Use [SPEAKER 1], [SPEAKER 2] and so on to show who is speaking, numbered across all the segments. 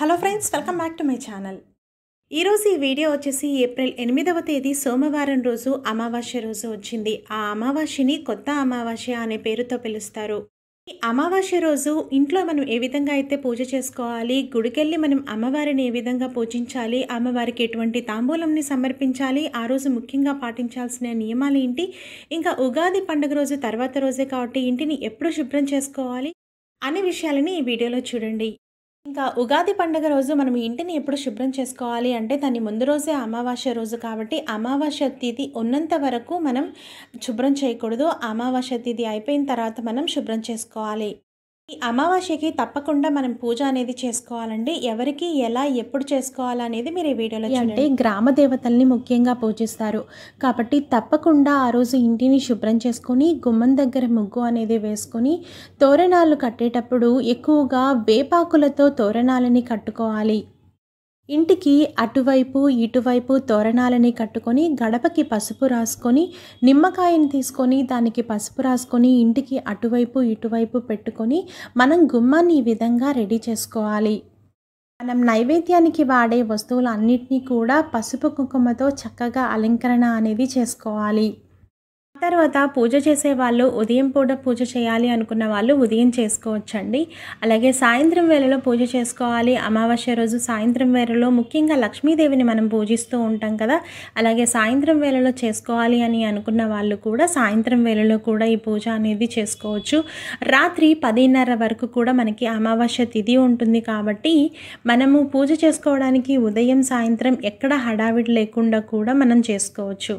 [SPEAKER 1] hello friends welcome back to my channel ఈరోజు ఈ video వచ్చేసి ఏప్రిల్ ఎనిమిదవ తేదీ సోమవారం రోజు అమావాస్య రోజు వచ్చింది ఆ అమావాస్యని కొత్త అమావాస్య అనే పేరుతో పిలుస్తారు ఈ అమావాస్య రోజు ఇంట్లో మనం ఏ విధంగా అయితే పూజ చేసుకోవాలి గుడికెళ్ళి మనం అమ్మవారిని ఏ విధంగా పూజించాలి అమ్మవారికి ఎటువంటి తాంబూలంని సమర్పించాలి ఆ రోజు ముఖ్యంగా పాటించాల్సిన నియమాలు ఏంటి ఇంకా ఉగాది పండుగ రోజు తర్వాత రోజే కాబట్టి ఇంటిని ఎప్పుడు శుభ్రం చేసుకోవాలి అనే విషయాలని ఈ వీడియోలో చూడండి ఇంకా ఉగాది పండుగ రోజు మనం ఇంటిని ఎప్పుడు శుభ్రం చేసుకోవాలి అంటే దాన్ని ముందు రోజే అమావాస్య రోజు కాబట్టి అమావాస్య తిథి ఉన్నంత వరకు మనం శుభ్రం చేయకూడదు అమావాస్య తిథి అయిపోయిన తర్వాత మనం శుభ్రం చేసుకోవాలి ఈ అమావాస్యకి తప్పకుండా మనం పూజ అనేది చేసుకోవాలండి ఎవరికి ఎలా ఎప్పుడు చేసుకోవాలనేది మీరు ఈ వీడియోలో అంటే గ్రామ దేవతల్ని ముఖ్యంగా పూజిస్తారు కాబట్టి తప్పకుండా ఆ రోజు ఇంటిని శుభ్రం చేసుకొని గుమ్మం దగ్గర ముగ్గు అనేది వేసుకొని తోరణాలు కట్టేటప్పుడు ఎక్కువగా వేపాకులతో తోరణాలని కట్టుకోవాలి ఇంటికి అటువైపు ఇటువైపు తోరణాలని కట్టుకొని గడపకి పసుపు రాసుకొని నిమ్మకాయని తీసుకొని దానికి పసుపు రాసుకొని ఇంటికి అటువైపు ఇటువైపు పెట్టుకొని మనం గుమ్మాన్ని ఈ విధంగా రెడీ చేసుకోవాలి మనం నైవేద్యానికి వాడే వస్తువులన్నింటినీ కూడా పసుపు కుంకుమతో చక్కగా అలంకరణ అనేది చేసుకోవాలి తర్వాత పూజ చేసే వాళ్ళు ఉదయం పూట పూజ చేయాలి అనుకున్న వాళ్ళు ఉదయం చేసుకోవచ్చండి అలాగే సాయంత్రం వేళలో పూజ చేసుకోవాలి అమావాస్య రోజు సాయంత్రం వేళలో ముఖ్యంగా లక్ష్మీదేవిని మనం పూజిస్తూ ఉంటాం కదా అలాగే సాయంత్రం వేళలో చేసుకోవాలి అని అనుకున్న వాళ్ళు కూడా సాయంత్రం వేళలో కూడా ఈ పూజ అనేది చేసుకోవచ్చు రాత్రి పదిన్నర వరకు కూడా మనకి అమావాస్య తిథి ఉంటుంది కాబట్టి మనము పూజ చేసుకోవడానికి ఉదయం సాయంత్రం ఎక్కడ హడావిడి లేకుండా కూడా మనం చేసుకోవచ్చు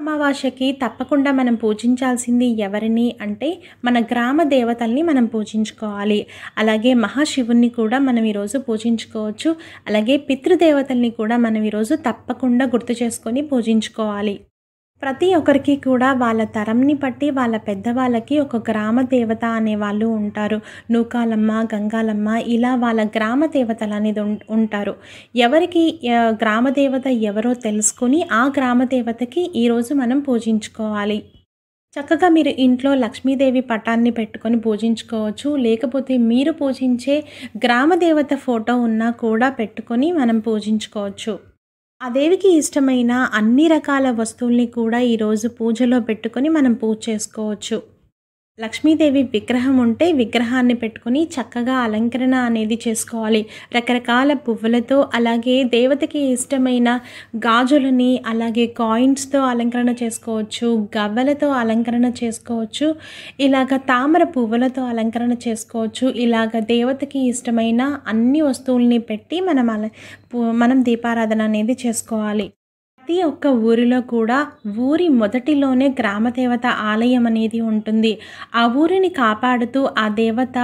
[SPEAKER 1] అమావాస్యకి తప్పకుండా మనం పూజించాల్సింది ఎవరిని అంటే మన గ్రామ దేవతల్ని మనం పూజించుకోవాలి అలాగే మహాశివుణ్ణి కూడా మనం ఈరోజు పూజించుకోవచ్చు అలాగే పితృదేవతల్ని కూడా మనం ఈరోజు తప్పకుండా గుర్తు చేసుకొని పూజించుకోవాలి ప్రతి ఒక్కరికి కూడా వాళ్ళ తరంని బట్టి వాళ్ళ పెద్దవాళ్ళకి ఒక గ్రామ దేవత అనే వాళ్ళు ఉంటారు నూకాలమ్మ గంగాలమ్మ ఇలా వాళ్ళ గ్రామ దేవతలు అనేది ఉంటారు ఎవరికి గ్రామ దేవత ఎవరో తెలుసుకుని ఆ గ్రామ దేవతకి ఈరోజు మనం పూజించుకోవాలి చక్కగా మీరు ఇంట్లో లక్ష్మీదేవి పటాన్ని పెట్టుకొని పూజించుకోవచ్చు లేకపోతే మీరు పూజించే గ్రామ దేవత ఫోటో ఉన్నా కూడా పెట్టుకొని మనం పూజించుకోవచ్చు ఆ దేవికి ఇష్టమైన అన్ని రకాల వస్తువుల్ని కూడా ఈరోజు పూజలో పెట్టుకొని మనం పూజ చేసుకోవచ్చు లక్ష్మీదేవి విగ్రహం ఉంటే విగ్రహాన్ని పెట్టుకుని చక్కగా అలంకరణ అనేది చేసుకోవాలి రకరకాల పువ్వులతో అలాగే దేవతకి ఇష్టమైన గాజులని అలాగే కాయిన్స్తో అలంకరణ చేసుకోవచ్చు గవ్వలతో అలంకరణ చేసుకోవచ్చు ఇలాగ తామర పువ్వులతో అలంకరణ చేసుకోవచ్చు ఇలాగ దేవతకి ఇష్టమైన అన్ని వస్తువుల్ని పెట్టి మనం అల మనం దీపారాధన అనేది చేసుకోవాలి ప్రతి ఒక్క ఊరిలో కూడా ఊరి మొదటిలోనే గ్రామదేవత ఆలయం అనేది ఉంటుంది ఆ ఊరిని కాపాడుతూ ఆ దేవత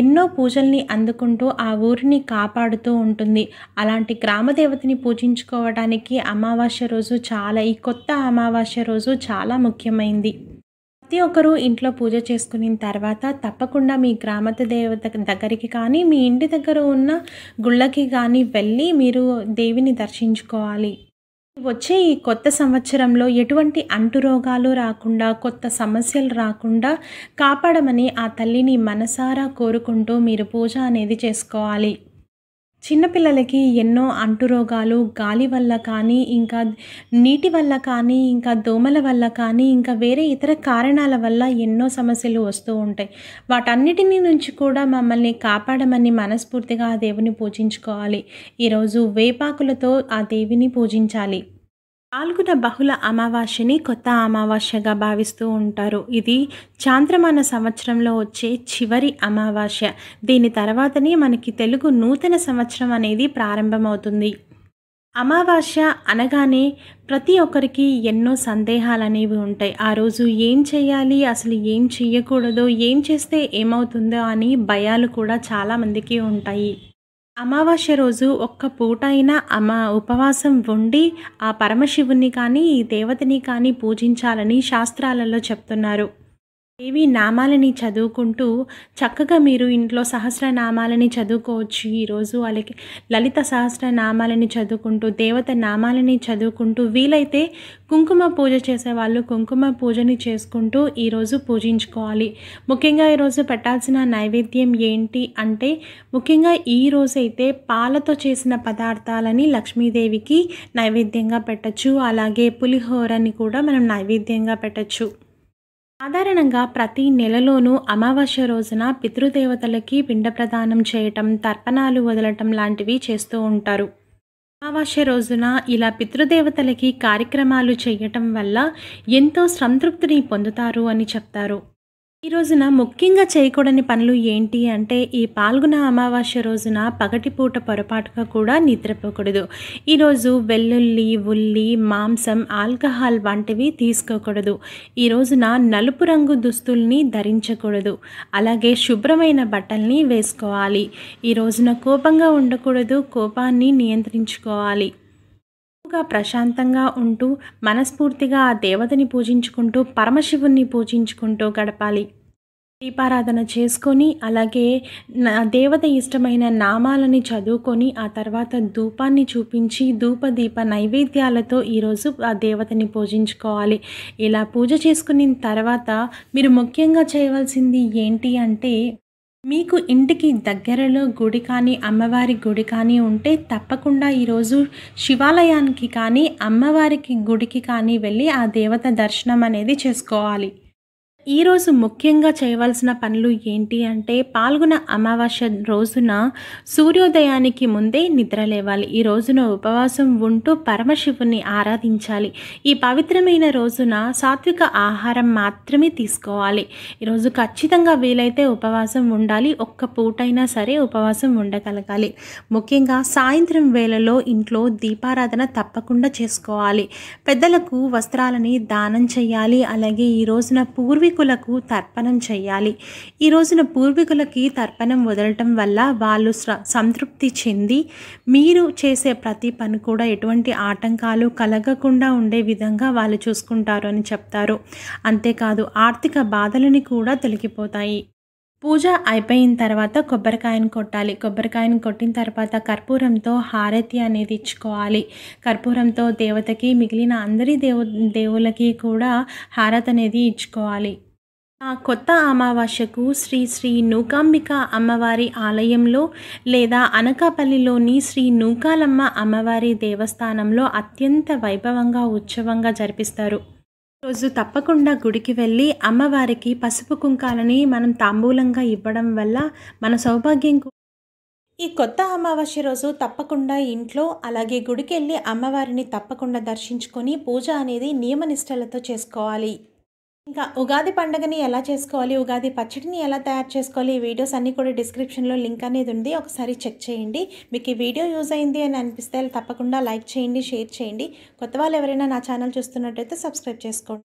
[SPEAKER 1] ఎన్నో పూజల్ని అందుకుంటూ ఆ ఊరిని కాపాడుతూ ఉంటుంది అలాంటి గ్రామదేవతని పూజించుకోవడానికి అమావాస్య రోజు చాలా ఈ కొత్త అమావాస్య రోజు చాలా ముఖ్యమైంది ప్రతి ఒక్కరూ ఇంట్లో పూజ చేసుకున్న తర్వాత తప్పకుండా మీ గ్రామత దేవత దగ్గరికి కానీ మీ ఇంటి దగ్గర ఉన్న గుళ్ళకి కానీ వెళ్ళి మీరు దేవిని దర్శించుకోవాలి వచ్చే ఈ కొత్త సంవత్సరంలో ఎటువంటి అంటురోగాలు రాకుండా కొత్త సమస్యలు రాకుండా కాపాడమని ఆ తల్లిని మనసారా కోరుకుంటూ మీరు పూజ అనేది చేసుకోవాలి చిన్నపిల్లలకి ఎన్నో అంటురోగాలు గాలి వల్ల కానీ ఇంకా నీటి వల్ల కానీ ఇంకా దోమల వల్ల కానీ ఇంకా వేరే ఇతర కారణాల వల్ల ఎన్నో సమస్యలు వస్తూ ఉంటాయి వాటన్నిటిని నుంచి కూడా మమ్మల్ని కాపాడమని మనస్ఫూర్తిగా ఆ దేవుని పూజించుకోవాలి ఈరోజు వేపాకులతో ఆ దేవిని పూజించాలి పాల్గొన బహుళ అమావాస్యని కొత్త అమావాస్యగా భావిస్తూ ఉంటారు ఇది చాంద్రమాన సంవత్సరంలో వచ్చే చివరి అమావాస్య దీని తర్వాతనే మనకి తెలుగు నూతన సంవత్సరం అనేది ప్రారంభమవుతుంది అమావాస్య అనగానే ప్రతి ఒక్కరికి ఎన్నో సందేహాలు అనేవి ఉంటాయి ఆ రోజు ఏం చేయాలి అసలు ఏం చేయకూడదు ఏం చేస్తే ఏమవుతుందో అని భయాలు కూడా చాలామందికి ఉంటాయి అమావాస్య రోజు ఒక్క పూట అయినా అమా ఉపవాసం ఉండి ఆ పరమశివుని కానీ ఈ దేవతని కానీ పూజించాలని శాస్త్రాలలో చెప్తున్నారు దేవి నామాలని చదువుకుంటూ చక్కగా మీరు ఇంట్లో సహస్రనామాలని చదువుకోవచ్చు ఈరోజు అలాగే లలిత సహస్రనామాలని చదువుకుంటూ దేవత నామాలని చదువుకుంటూ వీలైతే కుంకుమ పూజ చేసేవాళ్ళు కుంకుమ పూజని చేసుకుంటూ ఈరోజు పూజించుకోవాలి ముఖ్యంగా ఈరోజు పెట్టాల్సిన నైవేద్యం ఏంటి అంటే ముఖ్యంగా ఈరోజైతే పాలతో చేసిన పదార్థాలని లక్ష్మీదేవికి నైవేద్యంగా పెట్టచ్చు అలాగే పులిహోరని కూడా మనం నైవేద్యంగా పెట్టచ్చు సాధారణంగా ప్రతి నెలలోనూ అమావాస్య రోజున పితృదేవతలకి పిండ ప్రదానం చేయటం తర్పణాలు వదలటం లాంటివి చేస్తూ ఉంటారు అమావాస్య రోజున ఇలా పితృదేవతలకి కార్యక్రమాలు చేయటం వల్ల ఎంతో సంతృప్తిని పొందుతారు అని చెప్తారు ఈ రోజున ముఖ్యంగా చేయకూడని పనులు ఏంటి అంటే ఈ పాల్గొన అమావాస్య రోజున పగటిపూట పొరపాటుగా కూడా నిద్రపోకూడదు ఈరోజు వెల్లుల్లి ఉల్లి మాంసం ఆల్కహాల్ వంటివి తీసుకోకూడదు ఈ రోజున నలుపు రంగు దుస్తుల్ని ధరించకూడదు అలాగే శుభ్రమైన బట్టల్ని వేసుకోవాలి ఈ రోజున కోపంగా ఉండకూడదు కోపాన్ని నియంత్రించుకోవాలి ఎక్కువగా ప్రశాంతంగా ఉంటూ మనస్ఫూర్తిగా ఆ దేవతని పూజించుకుంటూ పరమశివుణ్ణి పూజించుకుంటూ గడపాలి దీపారాధన చేసుకొని అలాగే నా దేవత ఇష్టమైన నామాలని చదువుకొని ఆ తర్వాత ధూపాన్ని చూపించి ధూప దీప నైవేద్యాలతో ఈరోజు ఆ దేవతని పూజించుకోవాలి ఇలా పూజ చేసుకున్న తర్వాత మీరు ముఖ్యంగా చేయవలసింది ఏంటి అంటే మీకు ఇంటికి దగ్గరలో గుడి కానీ అమ్మవారి గుడి కానీ ఉంటే తప్పకుండా ఈరోజు శివాలయానికి కానీ అమ్మవారికి గుడికి కానీ వెళ్ళి ఆ దేవత దర్శనం అనేది చేసుకోవాలి ఈరోజు ముఖ్యంగా చేయవలసిన పనులు ఏంటి అంటే పాల్గొన అమావాస్య రోజున సూర్యోదయానికి ముందే నిద్ర లేవాలి ఈ రోజున ఉపవాసం ఉంటూ పరమశివుని ఆరాధించాలి ఈ పవిత్రమైన రోజున సాత్విక ఆహారం మాత్రమే తీసుకోవాలి ఈరోజు ఖచ్చితంగా వీలైతే ఉపవాసం ఉండాలి ఒక్క పూటైనా సరే ఉపవాసం ఉండగలగాలి ముఖ్యంగా సాయంత్రం వేళలో ఇంట్లో దీపారాధన తప్పకుండా చేసుకోవాలి పెద్దలకు వస్త్రాలని దానం చేయాలి అలాగే ఈ రోజున పూర్వీ పూర్వీకులకు తర్పణం చేయాలి ఈ రోజున పూర్వీకులకి తర్పణం వదలటం వల్ల వాళ్ళు సంతృప్తి చెంది మీరు చేసే ప్రతి పని కూడా ఎటువంటి ఆటంకాలు కలగకుండా ఉండే విధంగా వాళ్ళు చూసుకుంటారు అని చెప్తారు అంతేకాదు ఆర్థిక బాధలని కూడా తొలగిపోతాయి పూజ అయిపోయిన తర్వాత కొబ్బరికాయను కొట్టాలి కొబ్బరికాయను కొట్టిన తర్వాత కర్పూరంతో హారతి అనేది ఇచ్చుకోవాలి కర్పూరంతో దేవతకి మిగిలిన అందరి దేవు దేవులకి కూడా హారతి అనేది ఇచ్చుకోవాలి ఆ కొత్త అమావాస్యకు శ్రీ శ్రీ నూకాంబిక అమ్మవారి ఆలయంలో లేదా అనకాపల్లిలోని శ్రీ నూకాలమ్మ అమ్మవారి దేవస్థానంలో అత్యంత వైభవంగా ఉత్సవంగా జరిపిస్తారు రోజు తప్పకుండా గుడికి వెళ్ళి అమ్మవారికి పసుపు కుంకాలని మనం తాంబూలంగా ఇవ్వడం వల్ల మన సౌభాగ్యం ఈ కొత్త అమావాస్య రోజు తప్పకుండా ఇంట్లో అలాగే గుడికి వెళ్ళి అమ్మవారిని తప్పకుండా దర్శించుకొని పూజ అనేది నియమనిష్టలతో చేసుకోవాలి ఇంకా ఉగాది పండుగని ఎలా చేసుకోవాలి ఉగాది పచ్చడిని ఎలా తయారు చేసుకోవాలి ఈ వీడియోస్ అన్నీ కూడా డిస్క్రిప్షన్లో లింక్ అనేది ఉంది ఒకసారి చెక్ చేయండి మీకు ఈ వీడియో యూజ్ అయింది అని అనిపిస్తే తప్పకుండా లైక్ చేయండి షేర్ చేయండి కొత్త వాళ్ళు ఎవరైనా నా ఛానల్ చూస్తున్నట్టయితే సబ్స్క్రైబ్ చేసుకోండి